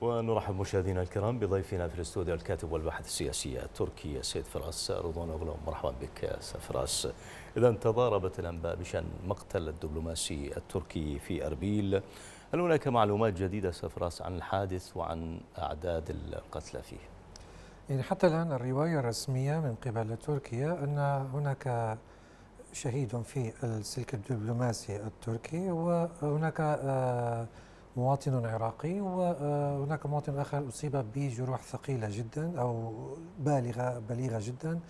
ونرحب مشاهدينا الكرام بضيفنا في الاستوديو الكاتب والباحث السياسي التركي السيد فراس رضوان أغلو مرحبا بك سيد فراس إذا تضاربت الأنباء بشأن مقتل الدبلوماسي التركي في أربيل هل هناك معلومات جديدة سيد فراس عن الحادث وعن أعداد القتلى فيه؟ يعني حتى الآن الرواية الرسمية من قبل تركيا أن هناك شهيد في السلك الدبلوماسي التركي وهناك آه مواطن عراقي وهناك مواطن آخر أصيب بجروح ثقيلة جدا أو بالغة بليغة جدا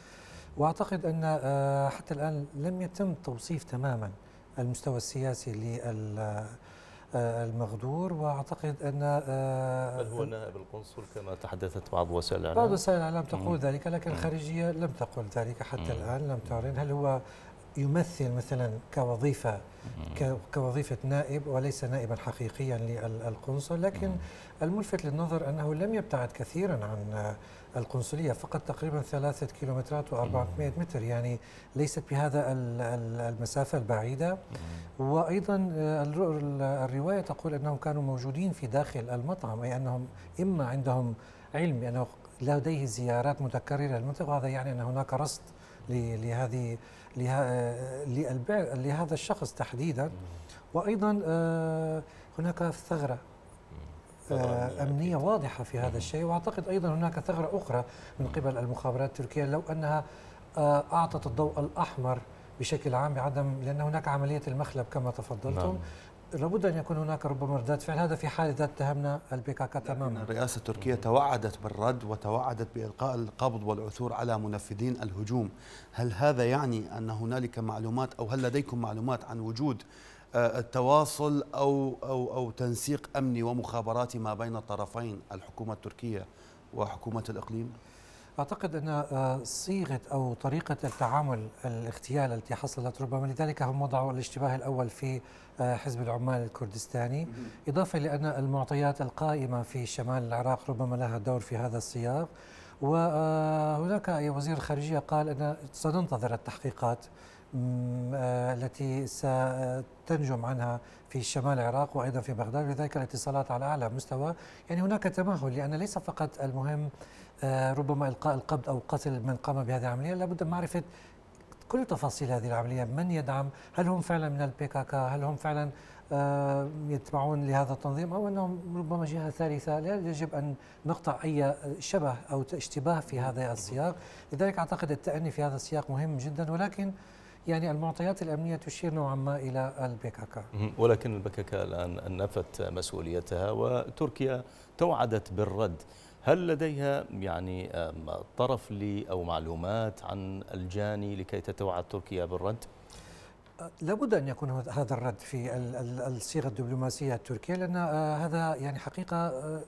وأعتقد أن آه، حتى الآن لم يتم توصيف تماما المستوى السياسي لل آه، المغدور واعتقد ان آه، بل هو نائب القنصل كما تحدثت بعض وسائل الاعلام بعض وسائل الاعلام تقول ذلك لكن الخارجيه لم تقل ذلك حتى الان لم تعلن هل هو يمثل مثلا كوظيفة كوظيفة نائب وليس نائبا حقيقيا للقنصل لكن الملفت للنظر أنه لم يبتعد كثيرا عن القنصلية فقط تقريبا ثلاثة كيلومترات و400 متر يعني ليست بهذا المسافة البعيدة وأيضا الرواية تقول أنهم كانوا موجودين في داخل المطعم أي أنهم إما عندهم علم بأنه لديه زيارات متكررة للمنطقة وهذا يعني أن هناك رصد لهذه آه، لهذا الشخص تحديدا وايضا آه، هناك ثغره آه، امنيه واضحه في هذا الشيء واعتقد ايضا هناك ثغره اخرى من قبل المخابرات التركيه لو انها اعطت الضوء الاحمر بشكل عام بعدم لان هناك عمليه المخلب كما تفضلتم نعم. لابد ان يكون هناك ربما ردات فعل هذا في حال اذا اتهمنا البيكاكا تماما الرئاسه التركيه توعدت بالرد وتوعدت بالقاء القبض والعثور على منفذين الهجوم هل هذا يعني ان هنالك معلومات او هل لديكم معلومات عن وجود آه، تواصل او او او تنسيق امني ومخابراتي ما بين الطرفين الحكومه التركيه وحكومه الاقليم أعتقد أن آه، صيغة أو طريقة التعامل الاغتيال التي حصلت ربما لذلك هم وضعوا الاشتباه الأول في آه، حزب العمال الكردستاني إضافة لأن المعطيات القائمة في شمال العراق ربما لها دور في هذا السياق وهناك آه، وزير الخارجية قال أن سننتظر التحقيقات آه، التي ستنجم عنها في شمال العراق وايضا في بغداد لذلك الاتصالات على اعلى مستوى يعني هناك تمهل لان ليس فقط المهم آه، ربما القاء القبض او قتل من قام بهذه العمليه لابد من معرفه كل تفاصيل هذه العمليه من يدعم هل هم فعلا من البي كا كا هل هم فعلا آه، يتبعون لهذا التنظيم او انهم ربما جهه ثالثه لا يجب ان نقطع اي شبه او اشتباه في هذا السياق لذلك اعتقد التاني في هذا السياق مهم جدا ولكن يعني المعطيات الأمنية تشير نوعا ما إلى البكاكا ولكن البكاكا الآن نفت مسؤوليتها وتركيا توعدت بالرد هل لديها يعني طرف لي أو معلومات عن الجاني لكي تتوعد تركيا بالرد؟ لابد ان يكون هذا الرد في الصيغه الدبلوماسيه التركيه لان آه، هذا يعني حقيقه آه،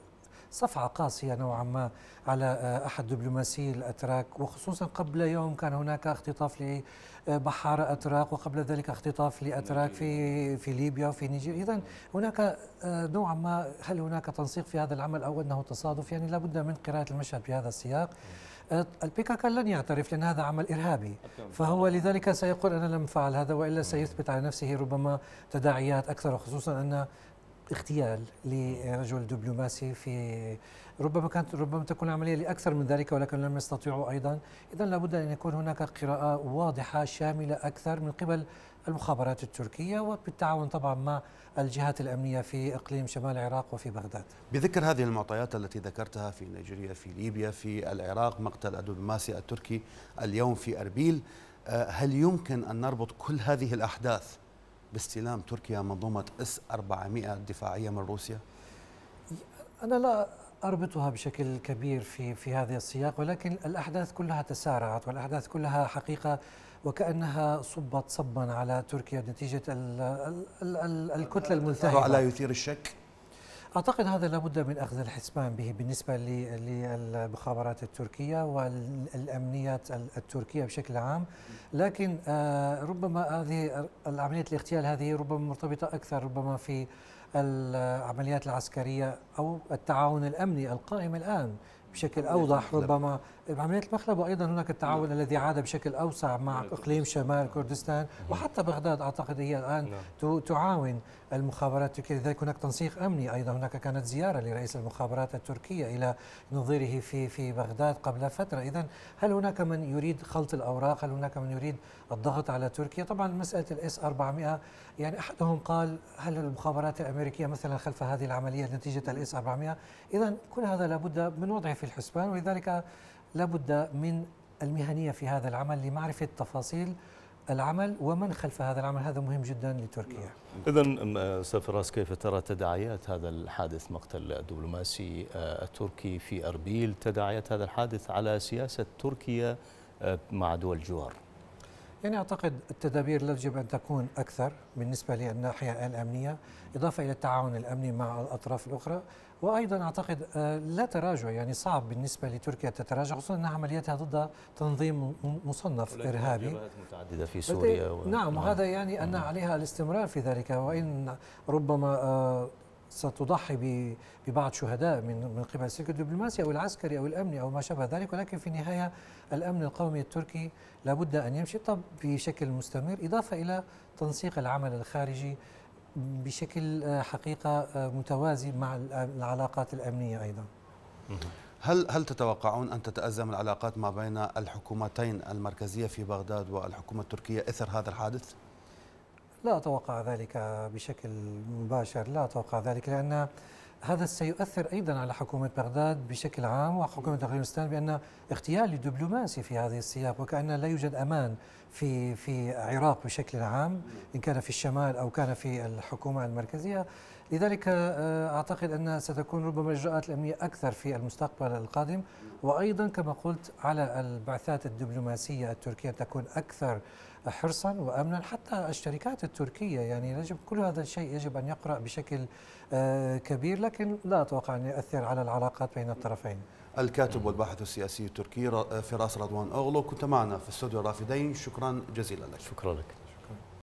صفعة قاسية نوعا ما على آه، أحد دبلوماسي الأتراك وخصوصا قبل يوم كان هناك اختطاف لبحارة أتراك وقبل ذلك اختطاف لأتراك في في ليبيا وفي نيجيريا إذا هناك آه، نوعا ما هل هناك تنسيق في هذا العمل أو أنه تصادف يعني لابد من قراءة المشهد بهذا السياق آه، البيكاكا لن يعترف لأن هذا عمل إرهابي فهو لذلك سيقول أنا لم افعل هذا وإلا سيثبت على نفسه ربما تداعيات أكثر خصوصا أن اغتيال لرجل دبلوماسي في ربما كانت ربما تكون عمليه لاكثر من ذلك ولكن لم يستطيعوا ايضا اذا لابد ان يكون هناك قراءه واضحه شامله اكثر من قبل المخابرات التركيه وبالتعاون طبعا مع الجهات الامنيه في اقليم شمال العراق وفي بغداد. بذكر هذه المعطيات التي ذكرتها في نيجيريا في ليبيا في العراق مقتل الدبلوماسي التركي اليوم في اربيل آه، هل يمكن ان نربط كل هذه الاحداث باستلام تركيا منظومة اس 400 الدفاعية من روسيا؟ أنا لا أربطها بشكل كبير في في هذا السياق ولكن الأحداث كلها تسارعت والأحداث كلها حقيقة وكأنها صبت صبا على تركيا نتيجة الكتلة الملتهبة على يثير الشك أعتقد هذا لابد من أخذ الحسبان به بالنسبة للمخابرات التركية والأمنيات التركية بشكل عام لكن آه، ربما هذه العملية الاغتيال هذه ربما مرتبطة أكثر ربما في العمليات العسكرية أو التعاون الأمني القائم الآن بشكل أوضح ربما عملية المخلب وأيضا هناك التعاون نعم. الذي عاد بشكل أوسع مع نعم. إقليم شمال كردستان وحتى بغداد أعتقد هي الآن نعم. تعاون المخابرات التركية لذلك هناك تنسيق أمني أيضا هناك كانت زيارة لرئيس المخابرات التركية إلى نظيره في في بغداد قبل فترة إذا هل هناك من يريد خلط الأوراق هل هناك من يريد الضغط على تركيا طبعا مسألة الاس 400 يعني أحدهم قال هل المخابرات الأمريكية مثلا خلف هذه العملية نتيجة الاس 400 إذا كل هذا لابد من وضعه في الحسبان ولذلك لابد من المهنية في هذا العمل لمعرفة تفاصيل العمل ومن خلف هذا العمل هذا مهم جدا لتركيا نعم. إذا أستاذ فراس كيف ترى تداعيات هذا الحادث مقتل الدبلوماسي آه، التركي في أربيل تداعيات هذا الحادث على سياسة تركيا آه، مع دول الجوار يعني أعتقد التدابير التي يجب أن تكون أكثر بالنسبة للناحية الأمنية إضافة إلى التعاون الأمني مع الأطراف الأخرى وأيضا أعتقد آه، لا تراجع يعني صعب بالنسبة لتركيا تتراجع خصوصا أن عملياتها ضد تنظيم مصنف إرهابي متعددة في سوريا إيه، و... نعم،, نعم وهذا يعني أن نعم. عليها الاستمرار في ذلك وإن ربما آه، ستضحي ببعض شهداء من من قبل السلك الدبلوماسي او العسكري او الامني او ما شابه ذلك ولكن في النهايه الامن القومي التركي لابد ان يمشي طب بشكل مستمر اضافه الى تنسيق العمل الخارجي بشكل آه، حقيقه آه، متوازي مع العلاقات الامنيه ايضا. هل هل تتوقعون ان تتازم العلاقات ما بين الحكومتين المركزيه في بغداد والحكومه التركيه اثر هذا الحادث؟ لا أتوقع ذلك بشكل مباشر لا أتوقع ذلك لأن هذا سيؤثر أيضا على حكومة بغداد بشكل عام وحكومة أفغانستان بأن اغتيال دبلوماسي في هذه السياق وكأن لا يوجد أمان في في العراق بشكل عام إن كان في الشمال أو كان في الحكومة المركزية لذلك آه، أعتقد أن ستكون ربما الإجراءات الأمنية أكثر في المستقبل القادم وأيضا كما قلت على البعثات الدبلوماسية التركية تكون أكثر حرصا وامنا حتى الشركات التركيه يعني يجب كل هذا الشيء يجب ان يقرا بشكل آه، كبير لكن لا اتوقع ان يؤثر على العلاقات بين الطرفين. الكاتب والباحث السياسي التركي فراس رضوان اوغلو كنت معنا في استوديو رافدين شكرا جزيلا لك. شكرا لك.